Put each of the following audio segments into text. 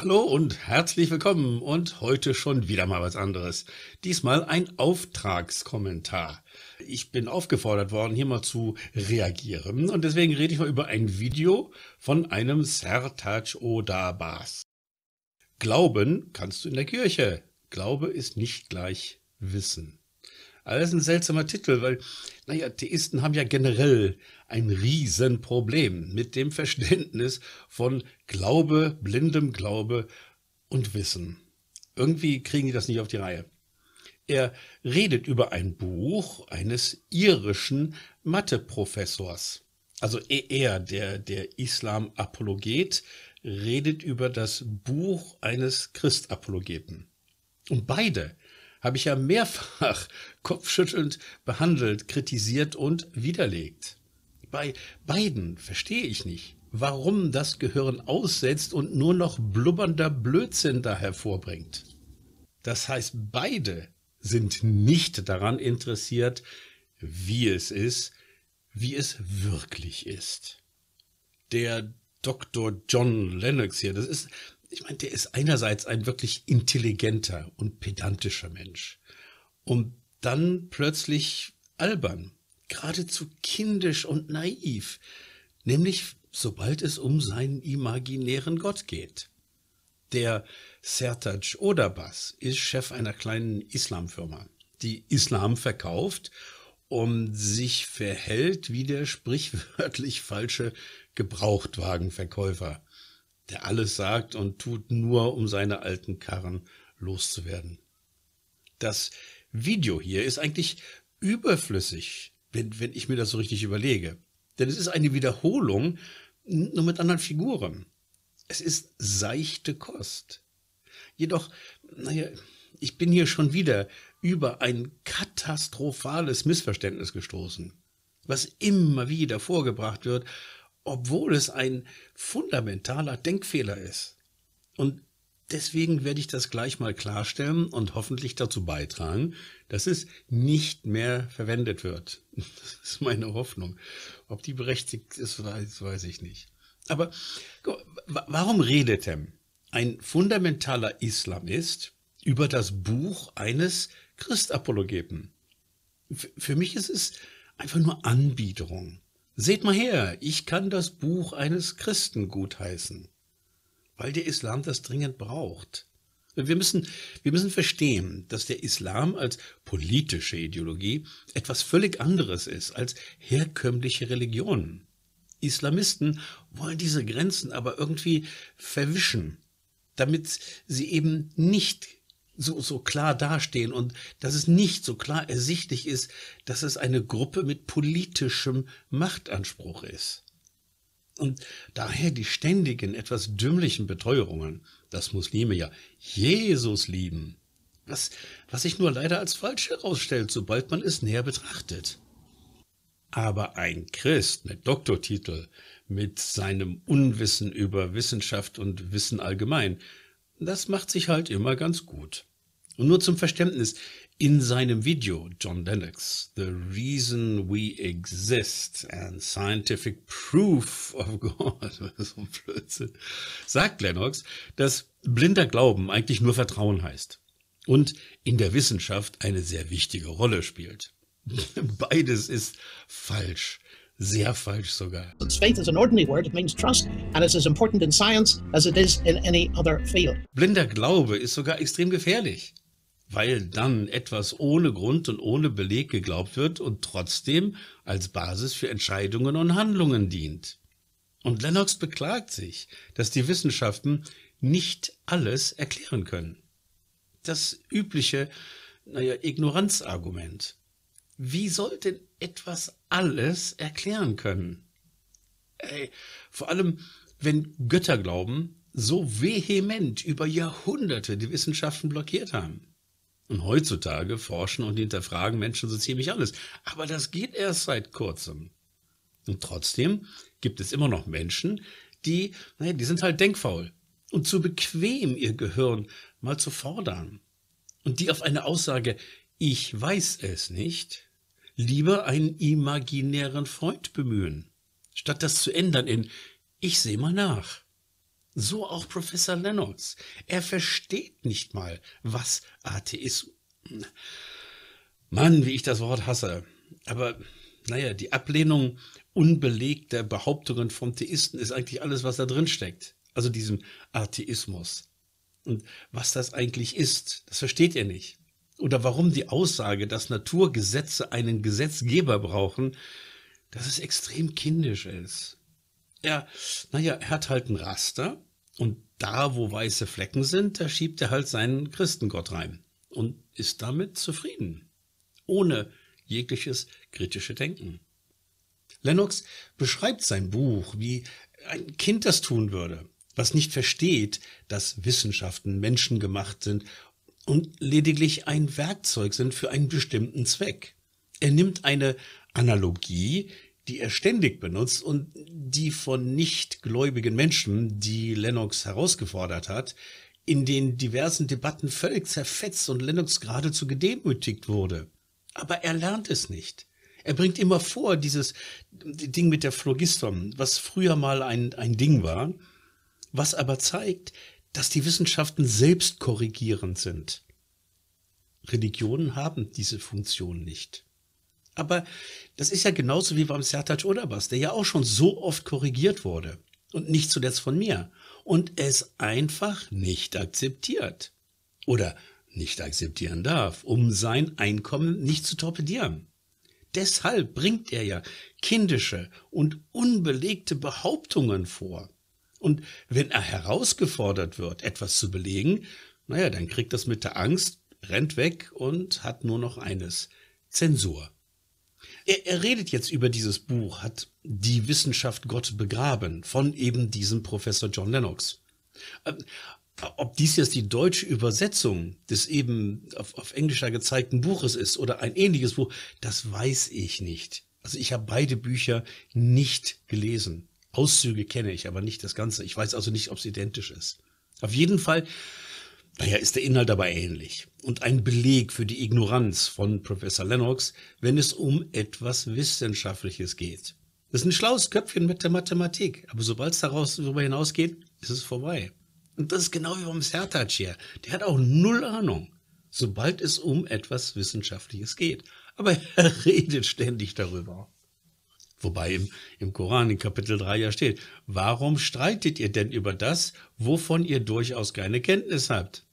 Hallo und herzlich willkommen und heute schon wieder mal was anderes. Diesmal ein Auftragskommentar. Ich bin aufgefordert worden, hier mal zu reagieren und deswegen rede ich mal über ein Video von einem Sertaj Odabas. Glauben kannst du in der Kirche. Glaube ist nicht gleich Wissen. Alles ein seltsamer Titel, weil, naja, Theisten haben ja generell ein Riesenproblem mit dem Verständnis von Glaube, blindem Glaube und Wissen. Irgendwie kriegen die das nicht auf die Reihe. Er redet über ein Buch eines irischen Matheprofessors. Also er, der, der Islam-Apologet, redet über das Buch eines Christ-Apologeten. Und beide habe ich ja mehrfach kopfschüttelnd behandelt, kritisiert und widerlegt bei beiden verstehe ich nicht, warum das Gehirn aussetzt und nur noch blubbernder Blödsinn da hervorbringt. Das heißt, beide sind nicht daran interessiert, wie es ist, wie es wirklich ist. Der Dr. John Lennox hier, das ist, ich meine, der ist einerseits ein wirklich intelligenter und pedantischer Mensch und dann plötzlich albern geradezu kindisch und naiv, nämlich sobald es um seinen imaginären Gott geht. Der Sertaj Odabas ist Chef einer kleinen Islamfirma, die Islam verkauft und sich verhält wie der sprichwörtlich falsche Gebrauchtwagenverkäufer, der alles sagt und tut nur, um seine alten Karren loszuwerden. Das Video hier ist eigentlich überflüssig, wenn, wenn ich mir das so richtig überlege. Denn es ist eine Wiederholung, nur mit anderen Figuren. Es ist seichte Kost. Jedoch, naja, ich bin hier schon wieder über ein katastrophales Missverständnis gestoßen, was immer wieder vorgebracht wird, obwohl es ein fundamentaler Denkfehler ist. Und Deswegen werde ich das gleich mal klarstellen und hoffentlich dazu beitragen, dass es nicht mehr verwendet wird. Das ist meine Hoffnung. Ob die berechtigt ist, weiß, weiß ich nicht. Aber warum redet denn ein fundamentaler Islamist über das Buch eines Christapologeten? Für mich ist es einfach nur Anbiederung. Seht mal her, ich kann das Buch eines Christen gutheißen weil der Islam das dringend braucht. Wir müssen, wir müssen verstehen, dass der Islam als politische Ideologie etwas völlig anderes ist als herkömmliche Religionen. Islamisten wollen diese Grenzen aber irgendwie verwischen, damit sie eben nicht so, so klar dastehen und dass es nicht so klar ersichtlich ist, dass es eine Gruppe mit politischem Machtanspruch ist. Und daher die ständigen, etwas dümmlichen Beteuerungen, dass Muslime ja Jesus lieben, was, was sich nur leider als falsch herausstellt, sobald man es näher betrachtet. Aber ein Christ mit ne Doktortitel, mit seinem Unwissen über Wissenschaft und Wissen allgemein, das macht sich halt immer ganz gut. Und nur zum Verständnis, in seinem Video John Lennox, The Reason We Exist and Scientific Proof of God, so ein Blödsinn, sagt Lennox, dass blinder Glauben eigentlich nur Vertrauen heißt und in der Wissenschaft eine sehr wichtige Rolle spielt. Beides ist falsch. Sehr falsch sogar. Faith is an ordinary word, it means trust, and it's as important in science as it is in any other field. Blinder Glaube ist sogar extrem gefährlich weil dann etwas ohne Grund und ohne Beleg geglaubt wird und trotzdem als Basis für Entscheidungen und Handlungen dient. Und Lennox beklagt sich, dass die Wissenschaften nicht alles erklären können. Das übliche, naja, Ignoranzargument. Wie soll denn etwas alles erklären können? Ey, vor allem, wenn Götterglauben so vehement über Jahrhunderte die Wissenschaften blockiert haben. Und heutzutage forschen und hinterfragen Menschen so ziemlich alles. Aber das geht erst seit kurzem. Und trotzdem gibt es immer noch Menschen, die, naja, die sind halt denkfaul und zu bequem, ihr Gehirn mal zu fordern. Und die auf eine Aussage, ich weiß es nicht, lieber einen imaginären Freund bemühen, statt das zu ändern in, ich sehe mal nach. So auch Professor Lennox. Er versteht nicht mal, was Atheismus. Mann, wie ich das Wort hasse. Aber naja, die Ablehnung unbelegter Behauptungen von Theisten ist eigentlich alles, was da drin steckt. Also diesem Atheismus. Und was das eigentlich ist, das versteht er nicht. Oder warum die Aussage, dass Naturgesetze einen Gesetzgeber brauchen, dass es extrem kindisch ist er, naja, er hat halt ein Raster und da, wo weiße Flecken sind, da schiebt er halt seinen Christengott rein und ist damit zufrieden. Ohne jegliches kritische Denken. Lennox beschreibt sein Buch, wie ein Kind das tun würde, was nicht versteht, dass Wissenschaften menschengemacht sind und lediglich ein Werkzeug sind für einen bestimmten Zweck. Er nimmt eine Analogie, die er ständig benutzt und die von nichtgläubigen Menschen, die Lennox herausgefordert hat, in den diversen Debatten völlig zerfetzt und Lennox geradezu gedemütigt wurde. Aber er lernt es nicht. Er bringt immer vor, dieses Ding mit der Phlogiston, was früher mal ein, ein Ding war, was aber zeigt, dass die Wissenschaften selbst korrigierend sind. Religionen haben diese Funktion nicht. Aber das ist ja genauso wie beim Sertac Odabas, der ja auch schon so oft korrigiert wurde. Und nicht zuletzt von mir. Und es einfach nicht akzeptiert. Oder nicht akzeptieren darf, um sein Einkommen nicht zu torpedieren. Deshalb bringt er ja kindische und unbelegte Behauptungen vor. Und wenn er herausgefordert wird, etwas zu belegen, naja, dann kriegt das mit der Angst, rennt weg und hat nur noch eines. Zensur. Er, er redet jetzt über dieses Buch, hat die Wissenschaft Gott begraben von eben diesem Professor John Lennox. Ähm, ob dies jetzt die deutsche Übersetzung des eben auf, auf Englisch gezeigten Buches ist oder ein ähnliches Buch, das weiß ich nicht. Also ich habe beide Bücher nicht gelesen. Auszüge kenne ich, aber nicht das Ganze. Ich weiß also nicht, ob es identisch ist. Auf jeden Fall Daher ist der Inhalt dabei ähnlich und ein Beleg für die Ignoranz von Professor Lennox, wenn es um etwas Wissenschaftliches geht. Das ist ein schlaues Köpfchen mit der Mathematik, aber sobald es darüber hinausgeht, ist es vorbei. Und das ist genau wie beim Sertac hier. Der hat auch null Ahnung, sobald es um etwas Wissenschaftliches geht. Aber er redet ständig darüber. Wobei im, im Koran in Kapitel 3 ja steht, warum streitet ihr denn über das, wovon ihr durchaus keine Kenntnis habt?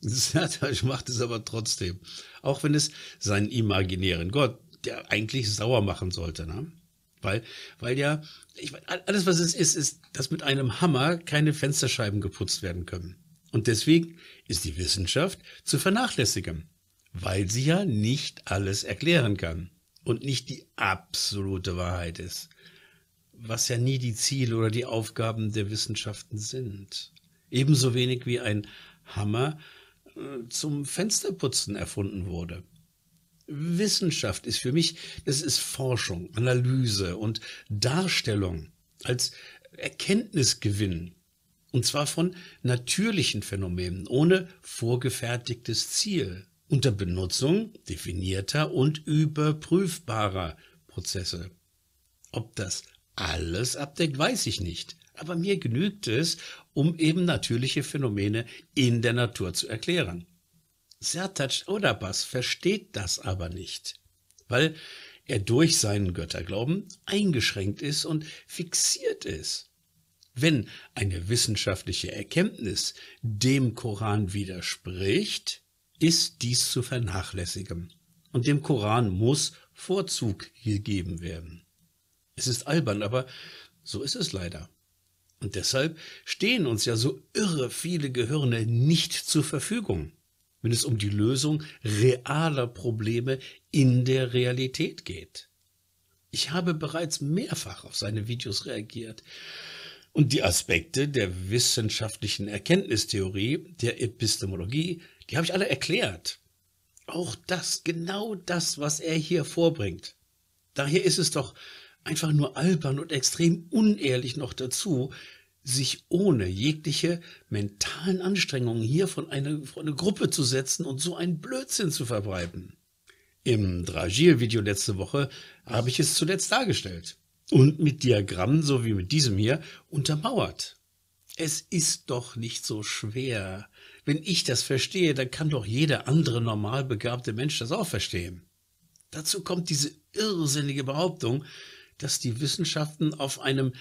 Satan macht es aber trotzdem, auch wenn es seinen imaginären Gott, der eigentlich sauer machen sollte, ne? Weil, weil ja, ich, alles was es ist, ist, dass mit einem Hammer keine Fensterscheiben geputzt werden können. Und deswegen ist die Wissenschaft zu vernachlässigen, weil sie ja nicht alles erklären kann und nicht die absolute Wahrheit ist, was ja nie die Ziele oder die Aufgaben der Wissenschaften sind. Ebenso wenig wie ein Hammer äh, zum Fensterputzen erfunden wurde. Wissenschaft ist für mich, es ist Forschung, Analyse und Darstellung als Erkenntnisgewinn. Und zwar von natürlichen Phänomenen, ohne vorgefertigtes Ziel unter Benutzung definierter und überprüfbarer Prozesse. Ob das alles abdeckt, weiß ich nicht. Aber mir genügt es, um eben natürliche Phänomene in der Natur zu erklären. Sertac Odabas versteht das aber nicht, weil er durch seinen Götterglauben eingeschränkt ist und fixiert ist. Wenn eine wissenschaftliche Erkenntnis dem Koran widerspricht, ist dies zu vernachlässigen und dem Koran muss Vorzug gegeben werden. Es ist albern, aber so ist es leider. Und deshalb stehen uns ja so irre viele Gehirne nicht zur Verfügung, wenn es um die Lösung realer Probleme in der Realität geht. Ich habe bereits mehrfach auf seine Videos reagiert und die Aspekte der wissenschaftlichen Erkenntnistheorie, der Epistemologie, die habe ich alle erklärt. Auch das, genau das, was er hier vorbringt. Daher ist es doch einfach nur albern und extrem unehrlich noch dazu, sich ohne jegliche mentalen Anstrengungen hier von einer, von Gruppe zu setzen und so einen Blödsinn zu verbreiten. Im Dragil-Video letzte Woche habe ich es zuletzt dargestellt und mit Diagrammen, so wie mit diesem hier, untermauert. Es ist doch nicht so schwer wenn ich das verstehe, dann kann doch jeder andere normal begabte Mensch das auch verstehen. Dazu kommt diese irrsinnige Behauptung, dass die Wissenschaften auf einem,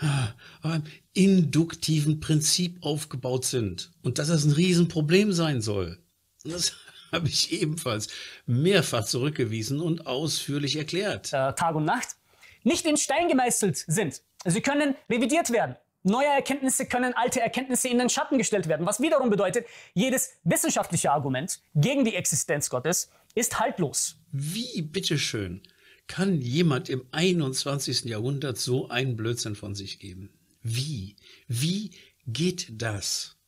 auf äh, einem induktiven Prinzip aufgebaut sind und dass das ein Riesenproblem sein soll. Das habe ich ebenfalls mehrfach zurückgewiesen und ausführlich erklärt. Tag und Nacht nicht in Stein gemeißelt sind. Sie können revidiert werden. Neue Erkenntnisse können alte Erkenntnisse in den Schatten gestellt werden, was wiederum bedeutet, jedes wissenschaftliche Argument gegen die Existenz Gottes ist haltlos. Wie bitteschön kann jemand im 21. Jahrhundert so einen Blödsinn von sich geben? Wie? Wie geht das?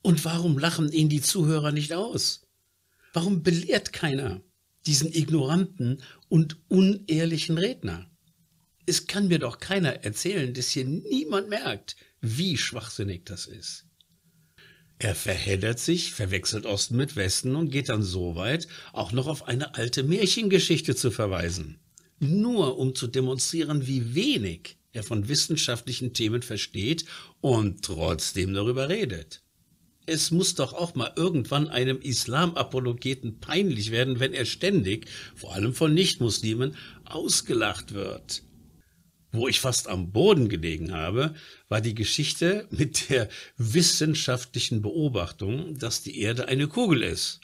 Und warum lachen ihn die Zuhörer nicht aus? Warum belehrt keiner diesen ignoranten und unehrlichen Redner? es kann mir doch keiner erzählen, dass hier niemand merkt, wie schwachsinnig das ist. Er verheddert sich, verwechselt Osten mit Westen und geht dann so weit, auch noch auf eine alte Märchengeschichte zu verweisen. Nur um zu demonstrieren, wie wenig er von wissenschaftlichen Themen versteht und trotzdem darüber redet. Es muss doch auch mal irgendwann einem Islamapologeten peinlich werden, wenn er ständig, vor allem von Nichtmuslimen, ausgelacht wird wo ich fast am Boden gelegen habe, war die Geschichte mit der wissenschaftlichen Beobachtung, dass die Erde eine Kugel ist,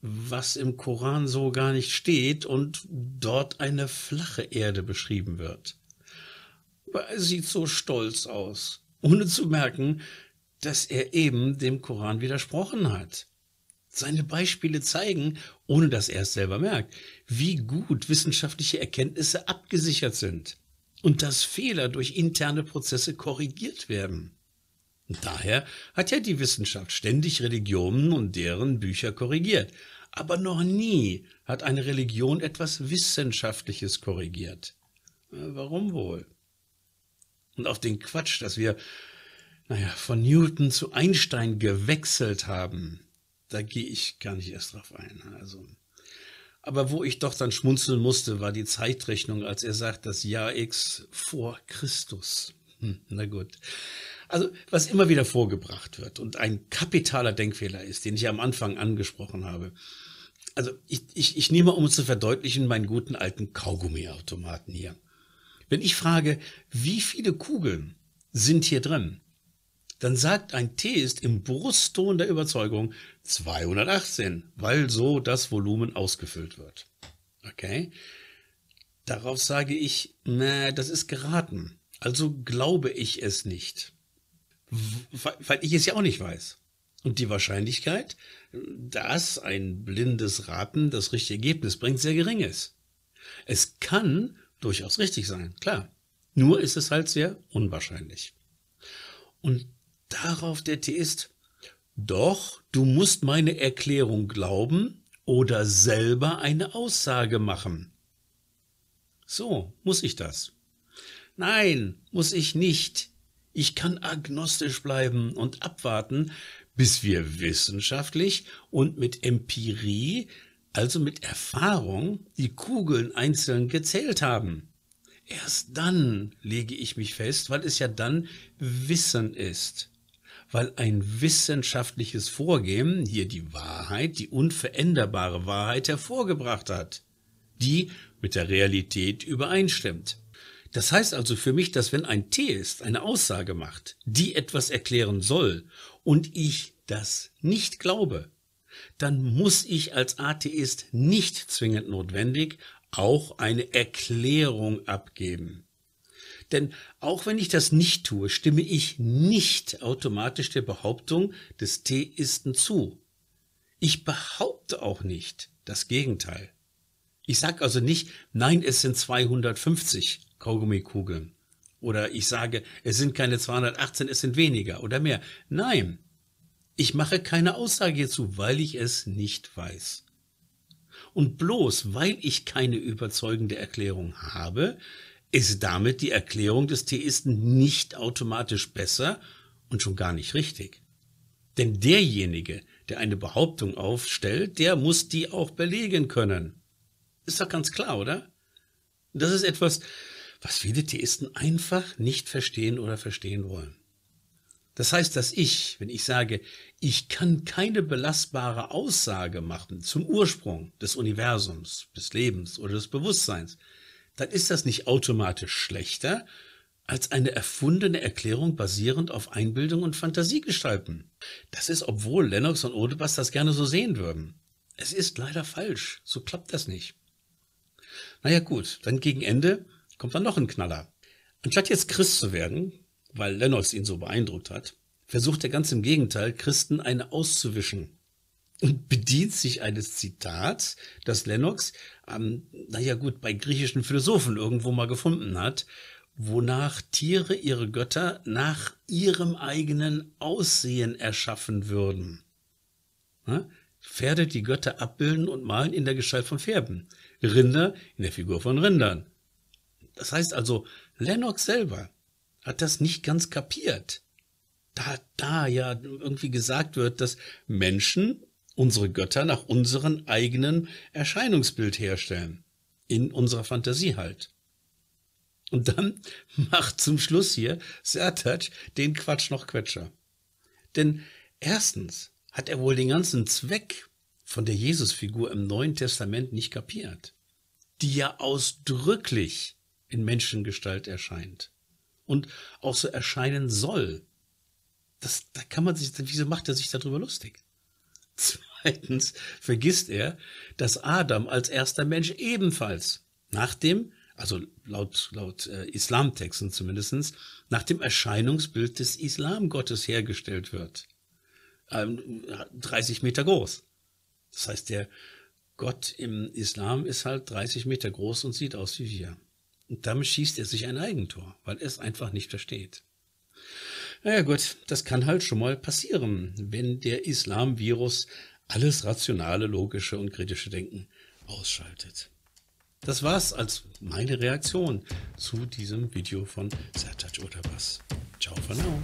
was im Koran so gar nicht steht und dort eine flache Erde beschrieben wird. Aber er sieht so stolz aus, ohne zu merken, dass er eben dem Koran widersprochen hat. Seine Beispiele zeigen, ohne dass er es selber merkt, wie gut wissenschaftliche Erkenntnisse abgesichert sind und dass Fehler durch interne Prozesse korrigiert werden. Und daher hat ja die Wissenschaft ständig Religionen und deren Bücher korrigiert. Aber noch nie hat eine Religion etwas Wissenschaftliches korrigiert. Warum wohl? Und auf den Quatsch, dass wir, naja, von Newton zu Einstein gewechselt haben, da gehe ich gar nicht erst drauf ein. Also, aber wo ich doch dann schmunzeln musste, war die Zeitrechnung, als er sagt, das Jahr X vor Christus. Hm, na gut. Also, was immer wieder vorgebracht wird und ein kapitaler Denkfehler ist, den ich am Anfang angesprochen habe. Also, ich, ich, ich nehme, um es zu verdeutlichen, meinen guten alten Kaugummiautomaten hier. Wenn ich frage, wie viele Kugeln sind hier drin, dann sagt ein T ist im Brustton der Überzeugung 218, weil so das Volumen ausgefüllt wird. Okay? Darauf sage ich, na, das ist geraten. Also glaube ich es nicht. Weil ich es ja auch nicht weiß. Und die Wahrscheinlichkeit, dass ein blindes Raten das richtige Ergebnis bringt, sehr gering ist. Es kann durchaus richtig sein, klar. Nur ist es halt sehr unwahrscheinlich. Und Darauf der Theist, doch du musst meine Erklärung glauben oder selber eine Aussage machen. So, muss ich das? Nein, muss ich nicht. Ich kann agnostisch bleiben und abwarten, bis wir wissenschaftlich und mit Empirie, also mit Erfahrung, die Kugeln einzeln gezählt haben. Erst dann lege ich mich fest, weil es ja dann Wissen ist weil ein wissenschaftliches Vorgehen hier die Wahrheit, die unveränderbare Wahrheit hervorgebracht hat, die mit der Realität übereinstimmt. Das heißt also für mich, dass wenn ein Theist eine Aussage macht, die etwas erklären soll und ich das nicht glaube, dann muss ich als Atheist nicht zwingend notwendig auch eine Erklärung abgeben. Denn auch wenn ich das nicht tue, stimme ich nicht automatisch der Behauptung des Theisten zu. Ich behaupte auch nicht das Gegenteil. Ich sage also nicht, nein, es sind 250 Kaugummikugeln. Oder ich sage, es sind keine 218, es sind weniger oder mehr. Nein, ich mache keine Aussage hierzu, weil ich es nicht weiß. Und bloß weil ich keine überzeugende Erklärung habe, ist damit die Erklärung des Theisten nicht automatisch besser und schon gar nicht richtig. Denn derjenige, der eine Behauptung aufstellt, der muss die auch belegen können. Ist doch ganz klar, oder? Das ist etwas, was viele Theisten einfach nicht verstehen oder verstehen wollen. Das heißt, dass ich, wenn ich sage, ich kann keine belastbare Aussage machen zum Ursprung des Universums, des Lebens oder des Bewusstseins, dann ist das nicht automatisch schlechter als eine erfundene Erklärung basierend auf Einbildung und Fantasiegestalten. Das ist, obwohl Lennox und Odebass das gerne so sehen würden. Es ist leider falsch, so klappt das nicht. Naja gut, dann gegen Ende kommt dann noch ein Knaller. Anstatt jetzt Christ zu werden, weil Lennox ihn so beeindruckt hat, versucht er ganz im Gegenteil, Christen eine auszuwischen und bedient sich eines Zitats, das Lennox, ähm, naja gut, bei griechischen Philosophen irgendwo mal gefunden hat, wonach Tiere ihre Götter nach ihrem eigenen Aussehen erschaffen würden. Ja? Pferde die Götter abbilden und malen in der Gestalt von Pferden, Rinder in der Figur von Rindern. Das heißt also, Lennox selber hat das nicht ganz kapiert. Da, da ja irgendwie gesagt wird, dass Menschen unsere Götter nach unserem eigenen Erscheinungsbild herstellen. In unserer Fantasie halt. Und dann macht zum Schluss hier Sertac den Quatsch noch Quetscher. Denn erstens hat er wohl den ganzen Zweck von der Jesusfigur im Neuen Testament nicht kapiert, die ja ausdrücklich in Menschengestalt erscheint und auch so erscheinen soll. Das, da kann man sich, wieso macht er sich darüber lustig? Zweitens vergisst er, dass Adam als erster Mensch ebenfalls nach dem, also laut, laut äh, Islamtexten zumindestens nach dem Erscheinungsbild des Islamgottes hergestellt wird. Ähm, 30 Meter groß. Das heißt, der Gott im Islam ist halt 30 Meter groß und sieht aus wie wir. Und damit schießt er sich ein Eigentor, weil er es einfach nicht versteht. Naja gut, das kann halt schon mal passieren, wenn der Islam-Virus alles rationale, logische und kritische Denken ausschaltet. Das war's als meine Reaktion zu diesem Video von Sertac Otabas. Ciao for now.